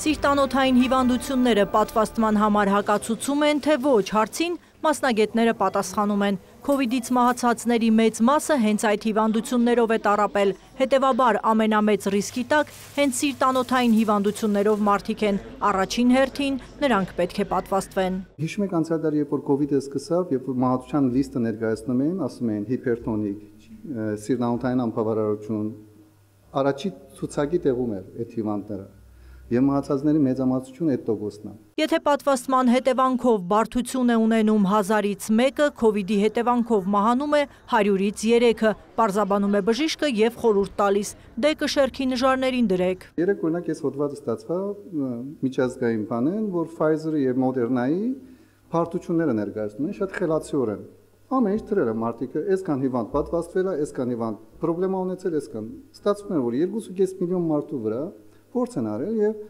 Սիրտանոթային հիվանդությունները պատվաստման համար հակացուցում են, թե ոչ հարցին մասնագետները պատասխանում են։ Քովիդից մահացածների մեծ մասը հենց այդ հիվանդություններով է տարապել։ Հետևաբար ամենամեծ ռիսկի տակ հենց սիրտանոթային հիվանդություններով մարդիկ են։ Առաջին հերթին նրանք պետք է պատվաստվեն։ Հիշում եք անցյալ տարի, երբ որ Քովիդը սկսավ, երբ որ մահացության լիստը ներկայացնում էին, ասում էին հիպերտոնիկ, սիրտանոթային անբավարարություն։ Առաջի ցուցակի տեղում էր այդ հիվանդները եւ մահացածների մեծամասնությունը այդ տոկոսն է։ Եթե պատվաստման հետևանքով բարդություն է ունենում 1000-ից 1-ը, COVID-ի հետևանքով մահանում է 100-ից 3-ը, պարզաբանում է բժիշկը եւ խորհուրդ տալիս՝ դեկը շերքի նժարներին դրեք։ Երեք օրինակ այս հոդվածը ստացվա միջազգային բան են, որ Pfizer-ը եւ Moderna-ի բարդությունները ներկայացնում են շատ խելացիորեն ամեն ինչ դրել է մարտիկը, այսքան հիվանդ պատվաստվել է, այսքան հիվանդ խնդրեմ ունեցել, այսքան ստացվում է որ 2.5 միլիոն մարդու վրա փորձ են արել եւ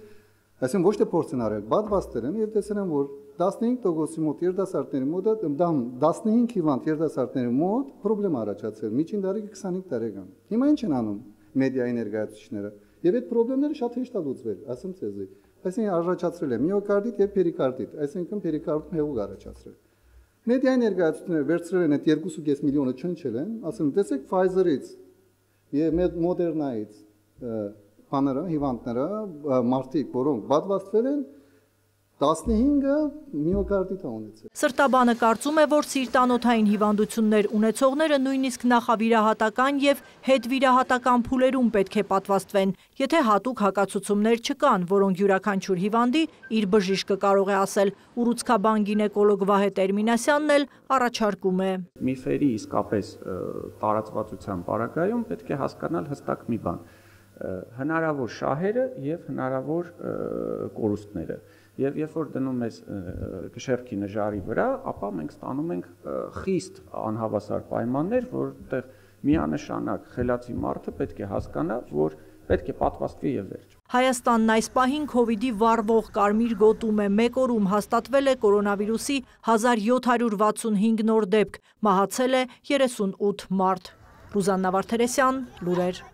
այսինքն ոչ թե փորձ են արել, պատվաստել են եւ տեսել են, որ 15%-ի մոտ երդասարտների մոտ 15 հիվանդ երդասարտների մոտ խնդրեմ առաջացել միջին դարիքը 25 տարեկան։ Հիմա ինչ են անում մեդիայի ներկայացուցիչները։ Եվ այդ խնդիրները շատ հեշտ է լուծվել, ասեմ ցեզի։ Այսինքն առաջացրել է միոկարդիտ եւ պերիկարդիտ, այսինքն պերիկարդում հեղուկ առաջացրել։ Մեդիայի ներկայացուցիչները վերցրել են այդ 2.5 միլիոնը չնչել են, ասում տեսեք Pfizer-ից եւ Moderna-ից բաները, հիվանդները, մարդիկ, որոնք պատվաստվել են 15-ը միոկարդիտ ունեցել։ Սրտաբանը կարծում է, որ սիրտանոթային հիվանդություններ ունեցողները նույնիսկ նախավիրահատական եւ հետվիրահատական փուլերում պետք է պատվաստվեն, եթե հատուկ հակացուցումներ չկան, որոնք յուրաքանչյուր հիվանդի իր բժիշկը կարող է ասել։ Ուռուցքաբան գինեկոլոգ Վահե Տերմինասյանն էլ առաջարկում է։ Միֆերի իսկապես տարածվածության պարագայում պետք է հասկանալ հստակ մի բան հնարավոր շահերը եւ հնարավոր կորուստները։ Եվ երբ որ դնում ես կշերքի նժարի վրա, ապա մենք ստանում ենք խիստ անհավասար պայմաններ, որտեղ միանշանակ խելացի մարդը պետք է հասկանա, որ պետք է պատվաստվի եւ վերջ։ Հայաստանն այս պահին COVID-ի վառվող կարմիր գոտում է։ Մեկ օրում հաստատվել է կորոնավիրուսի 1765 նոր դեպք, մահացել է 38 մարդ։ Ռուզաննա Վարդերեսյան, Լուրեր։